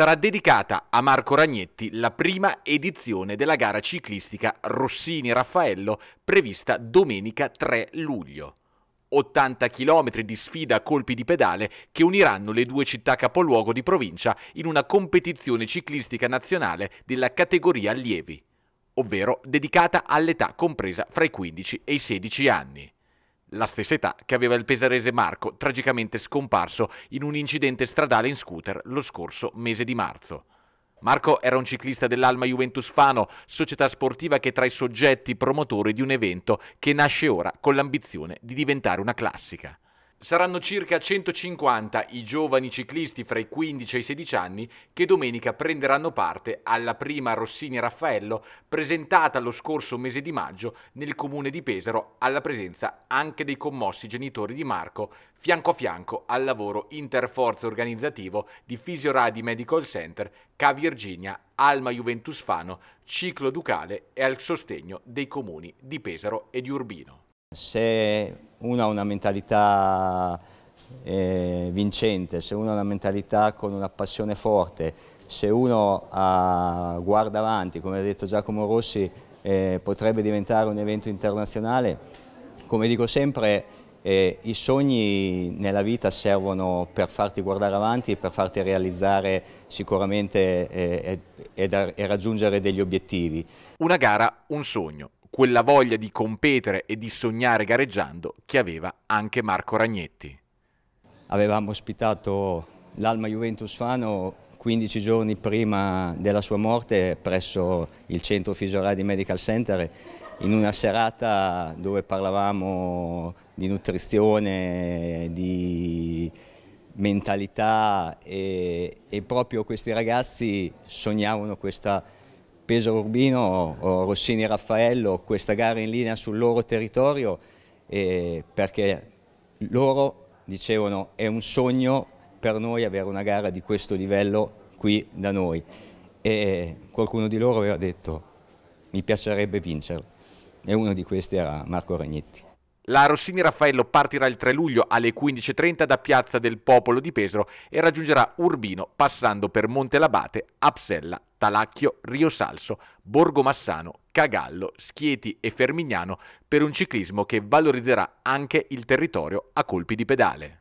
sarà dedicata a Marco Ragnetti la prima edizione della gara ciclistica Rossini-Raffaello prevista domenica 3 luglio. 80 km di sfida a colpi di pedale che uniranno le due città capoluogo di provincia in una competizione ciclistica nazionale della categoria allievi, ovvero dedicata all'età compresa fra i 15 e i 16 anni la stessa età che aveva il pesarese Marco, tragicamente scomparso in un incidente stradale in scooter lo scorso mese di marzo. Marco era un ciclista dell'Alma Juventus Fano, società sportiva che è tra i soggetti promotori di un evento che nasce ora con l'ambizione di diventare una classica. Saranno circa 150 i giovani ciclisti fra i 15 e i 16 anni che domenica prenderanno parte alla prima Rossini Raffaello presentata lo scorso mese di maggio nel comune di Pesaro alla presenza anche dei commossi genitori di Marco fianco a fianco al lavoro interforze organizzativo di Fisioradi Medical Center, Ca Virginia, Alma Juventus Fano, Ciclo Ducale e al sostegno dei comuni di Pesaro e di Urbino. Se uno ha una mentalità eh, vincente, se uno ha una mentalità con una passione forte, se uno ha, ah, guarda avanti, come ha detto Giacomo Rossi, eh, potrebbe diventare un evento internazionale. Come dico sempre, eh, i sogni nella vita servono per farti guardare avanti, per farti realizzare sicuramente eh, e, e raggiungere degli obiettivi. Una gara, un sogno quella voglia di competere e di sognare gareggiando che aveva anche Marco Ragnetti. Avevamo ospitato l'Alma Juventus Fano 15 giorni prima della sua morte presso il centro Fisoradi Medical Center in una serata dove parlavamo di nutrizione, di mentalità e, e proprio questi ragazzi sognavano questa Pesaro Urbino o Rossini Raffaello questa gara in linea sul loro territorio eh, perché loro dicevano è un sogno per noi avere una gara di questo livello qui da noi e qualcuno di loro aveva detto mi piacerebbe vincere e uno di questi era Marco Ragnetti. La Rossini Raffaello partirà il 3 luglio alle 15.30 da Piazza del Popolo di Pesaro e raggiungerà Urbino passando per Montelabate, Apsella, Talacchio, Riosalso, Borgomassano, Cagallo, Schieti e Fermignano per un ciclismo che valorizzerà anche il territorio a colpi di pedale.